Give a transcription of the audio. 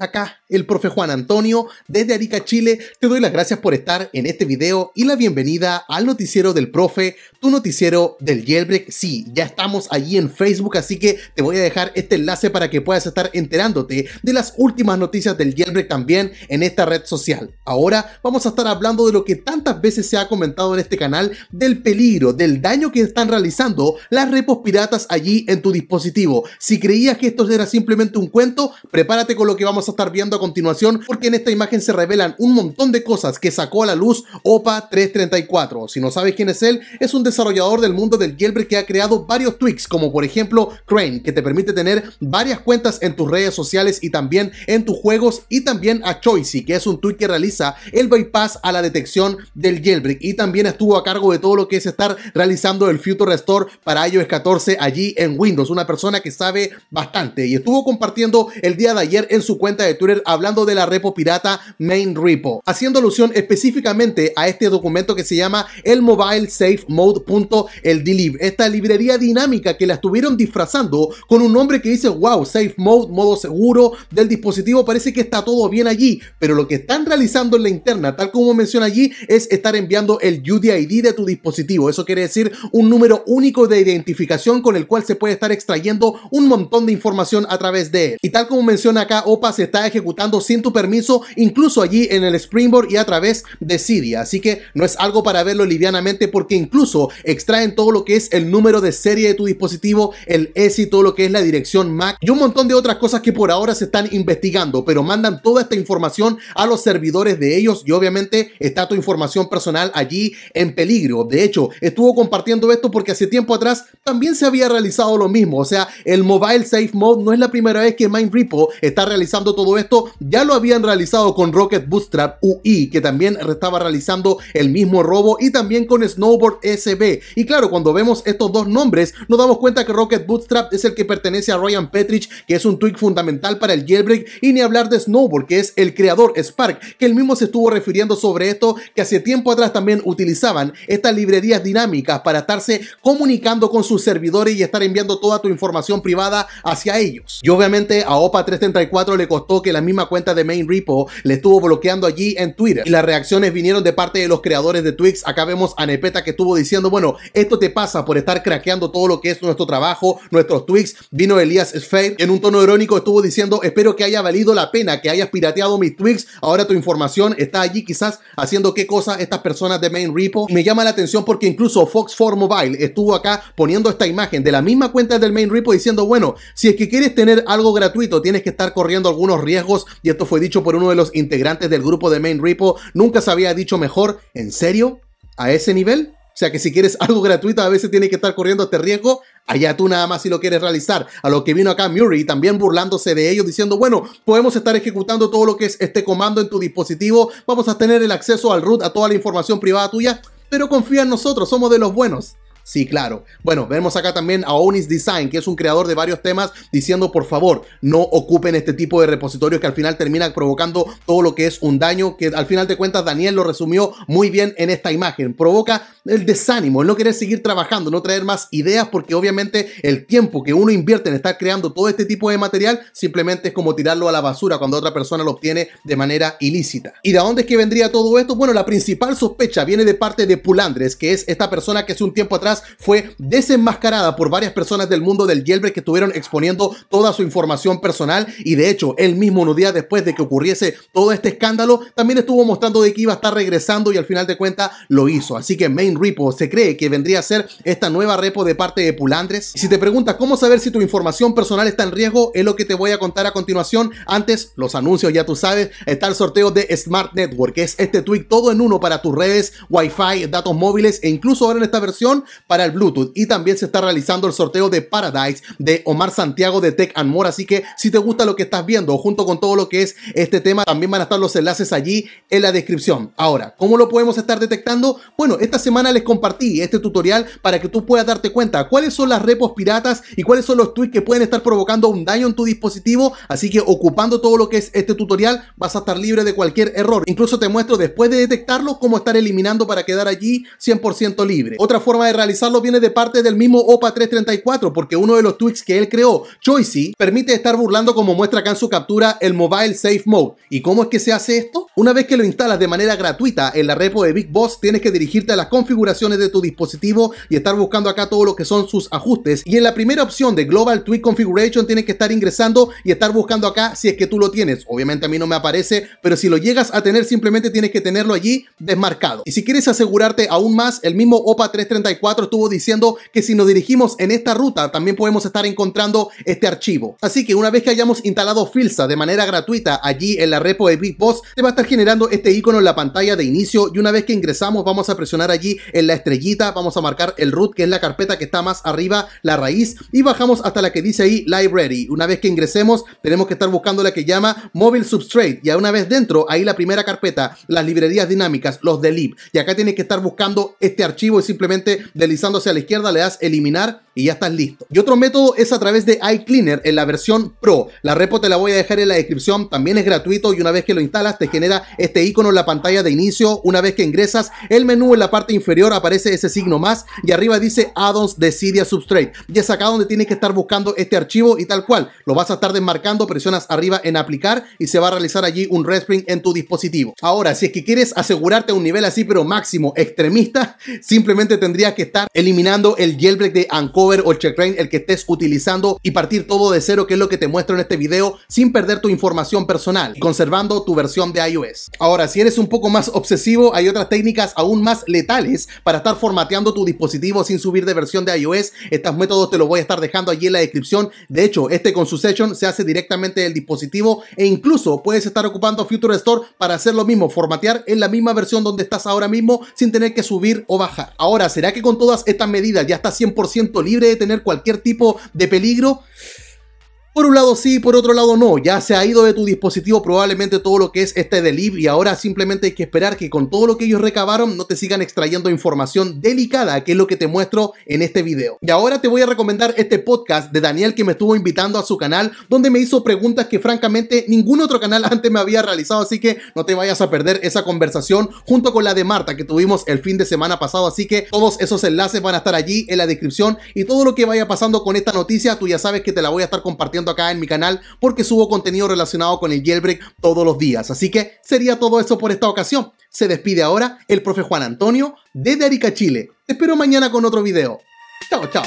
Acá el profe Juan Antonio desde Arica, Chile. Te doy las gracias por estar en este video y la bienvenida al noticiero del profe, tu noticiero del Jailbreak. Sí, ya estamos allí en Facebook, así que te voy a dejar este enlace para que puedas estar enterándote de las últimas noticias del Jailbreak también en esta red social. Ahora vamos a estar hablando de lo que tantas veces se ha comentado en este canal, del peligro, del daño que están realizando las repos piratas allí en tu dispositivo. Si creías que esto era simplemente un cuento, prepárate con lo que vamos a a estar viendo a continuación porque en esta imagen se revelan un montón de cosas que sacó a la luz OPA 334. Si no sabes quién es él, es un desarrollador del mundo del jailbreak que ha creado varios tweaks como por ejemplo Crane que te permite tener varias cuentas en tus redes sociales y también en tus juegos y también a Choicy que es un tweak que realiza el bypass a la detección del jailbreak y también estuvo a cargo de todo lo que es estar realizando el Future Restore para iOS 14 allí en Windows, una persona que sabe bastante y estuvo compartiendo el día de ayer en su cuenta de Twitter hablando de la repo pirata Main Repo, haciendo alusión específicamente a este documento que se llama el Mobile Safe Mode. El esta librería dinámica que la estuvieron disfrazando con un nombre que dice wow, Safe Mode, modo seguro del dispositivo, parece que está todo bien allí, pero lo que están realizando en la interna, tal como menciona allí, es estar enviando el UDID de tu dispositivo. Eso quiere decir un número único de identificación con el cual se puede estar extrayendo un montón de información a través de él. Y tal como menciona acá, OPA se está ejecutando sin tu permiso, incluso allí en el Springboard y a través de Siri, Así que no es algo para verlo livianamente porque incluso extraen todo lo que es el número de serie de tu dispositivo, el ESI, todo lo que es la dirección MAC y un montón de otras cosas que por ahora se están investigando, pero mandan toda esta información a los servidores de ellos y obviamente está tu información personal allí en peligro. De hecho, estuvo compartiendo esto porque hace tiempo atrás también se había realizado lo mismo. O sea, el Mobile Safe Mode no es la primera vez que Mind Repo está realizando todo esto ya lo habían realizado con Rocket Bootstrap UI, que también estaba realizando el mismo robo y también con Snowboard SB. Y claro, cuando vemos estos dos nombres, nos damos cuenta que Rocket Bootstrap es el que pertenece a Ryan Petrich, que es un tweak fundamental para el jailbreak, y ni hablar de Snowboard, que es el creador Spark, que él mismo se estuvo refiriendo sobre esto, que hace tiempo atrás también utilizaban estas librerías dinámicas para estarse comunicando con sus servidores y estar enviando toda tu información privada hacia ellos. Y obviamente a OPA 334 le todo que la misma cuenta de Main Repo le estuvo bloqueando allí en Twitter. Y las reacciones vinieron de parte de los creadores de Twix. Acá vemos a Nepeta que estuvo diciendo, bueno, esto te pasa por estar craqueando todo lo que es nuestro trabajo, nuestros Twix. Vino Elías Sfair en un tono irónico estuvo diciendo, espero que haya valido la pena, que hayas pirateado mis Twix. Ahora tu información está allí quizás haciendo qué cosa estas personas de Main Repo. me llama la atención porque incluso Fox 4 Mobile estuvo acá poniendo esta imagen de la misma cuenta del Main Repo diciendo, bueno, si es que quieres tener algo gratuito, tienes que estar corriendo algún riesgos y esto fue dicho por uno de los integrantes del grupo de Main Repo. Nunca se había dicho mejor, ¿en serio? ¿A ese nivel? O sea que si quieres algo gratuito, a veces tienes que estar corriendo este riesgo. Allá tú nada más si lo quieres realizar. A lo que vino acá Murray también burlándose de ellos, diciendo, bueno, podemos estar ejecutando todo lo que es este comando en tu dispositivo. Vamos a tener el acceso al root, a toda la información privada tuya. Pero confía en nosotros, somos de los buenos. Sí, claro. Bueno, vemos acá también a Onis Design, que es un creador de varios temas, diciendo por favor, no ocupen este tipo de repositorios que al final termina provocando todo lo que es un daño, que al final de cuentas Daniel lo resumió muy bien en esta imagen. Provoca el desánimo, el no querer seguir trabajando, no traer más ideas, porque obviamente el tiempo que uno invierte en estar creando todo este tipo de material simplemente es como tirarlo a la basura cuando otra persona lo obtiene de manera ilícita. ¿Y de dónde es que vendría todo esto? Bueno, la principal sospecha viene de parte de Pulandres, que es esta persona que hace un tiempo atrás fue desenmascarada por varias personas del mundo del jailbreak que estuvieron exponiendo toda su información personal y de hecho él mismo unos días después de que ocurriese todo este escándalo también estuvo mostrando de que iba a estar regresando y al final de cuentas lo hizo. Así que Main Repo se cree que vendría a ser esta nueva repo de parte de Pulandres. si te preguntas cómo saber si tu información personal está en riesgo, es lo que te voy a contar a continuación. Antes, los anuncios, ya tú sabes, está el sorteo de Smart Network, que es este tweet todo en uno para tus redes, wifi, datos móviles e incluso ahora en esta versión para el Bluetooth. Y también se está realizando el sorteo de Paradise de Omar Santiago de Tech and More. Así que si te gusta lo que estás viendo, junto con todo lo que es este tema, también van a estar los enlaces allí en la descripción. Ahora, ¿cómo lo podemos estar detectando? Bueno, esta semana les compartí este tutorial para que tú puedas darte cuenta cuáles son las repos piratas y cuáles son los tweets que pueden estar provocando un daño en tu dispositivo. Así que ocupando todo lo que es este tutorial, vas a estar libre de cualquier error. Incluso te muestro después de detectarlo cómo estar eliminando para quedar allí 100% libre. Otra forma de realizar lo viene de parte del mismo OPA334 porque uno de los tweaks que él creó, Choicey, permite estar burlando como muestra acá en su captura el Mobile Safe Mode. ¿Y cómo es que se hace esto? Una vez que lo instalas de manera gratuita en la repo de Big Boss, tienes que dirigirte a las configuraciones de tu dispositivo y estar buscando acá todo lo que son sus ajustes. Y en la primera opción de Global Tweak Configuration tienes que estar ingresando y estar buscando acá si es que tú lo tienes. Obviamente a mí no me aparece, pero si lo llegas a tener simplemente tienes que tenerlo allí desmarcado. Y si quieres asegurarte aún más, el mismo OPA 334 estuvo diciendo que si nos dirigimos en esta ruta también podemos estar encontrando este archivo. Así que una vez que hayamos instalado Filza de manera gratuita allí en la repo de Big Boss, te va a estar generando este icono en la pantalla de inicio y una vez que ingresamos vamos a presionar allí en la estrellita, vamos a marcar el root que es la carpeta que está más arriba, la raíz y bajamos hasta la que dice ahí Library. Una vez que ingresemos tenemos que estar buscando la que llama Mobile Substrate y una vez dentro ahí la primera carpeta, las librerías dinámicas, los delib y acá tienes que estar buscando este archivo y simplemente deslizar deslizándose a la izquierda, le das eliminar y ya estás listo. Y otro método es a través de iCleaner en la versión Pro. La repo te la voy a dejar en la descripción, también es gratuito y una vez que lo instalas te genera este icono en la pantalla de inicio. Una vez que ingresas el menú en la parte inferior aparece ese signo más y arriba dice addons de Cydia Substrate. Y es acá donde tienes que estar buscando este archivo y tal cual. Lo vas a estar desmarcando, presionas arriba en aplicar y se va a realizar allí un respring en tu dispositivo. Ahora, si es que quieres asegurarte un nivel así pero máximo extremista, simplemente tendrías que estar eliminando el jailbreak de ANCO o el el que estés utilizando y partir todo de cero, que es lo que te muestro en este video, sin perder tu información personal conservando tu versión de iOS. Ahora, si eres un poco más obsesivo, hay otras técnicas aún más letales para estar formateando tu dispositivo sin subir de versión de iOS. Estos métodos te los voy a estar dejando allí en la descripción. De hecho, este con su session se hace directamente del dispositivo e incluso puedes estar ocupando Future Store para hacer lo mismo, formatear en la misma versión donde estás ahora mismo sin tener que subir o bajar. Ahora, ¿será que con todas estas medidas ya estás 100% libre? de tener cualquier tipo de peligro, por un lado sí, por otro lado no. Ya se ha ido de tu dispositivo probablemente todo lo que es este delivery. Ahora simplemente hay que esperar que con todo lo que ellos recabaron no te sigan extrayendo información delicada, que es lo que te muestro en este video. Y ahora te voy a recomendar este podcast de Daniel que me estuvo invitando a su canal, donde me hizo preguntas que francamente ningún otro canal antes me había realizado. Así que no te vayas a perder esa conversación junto con la de Marta que tuvimos el fin de semana pasado. Así que todos esos enlaces van a estar allí en la descripción y todo lo que vaya pasando con esta noticia, tú ya sabes que te la voy a estar compartiendo acá en mi canal porque subo contenido relacionado con el jailbreak todos los días. Así que sería todo eso por esta ocasión. Se despide ahora el profe Juan Antonio de Arica, Chile. Te espero mañana con otro video. Chao, chao.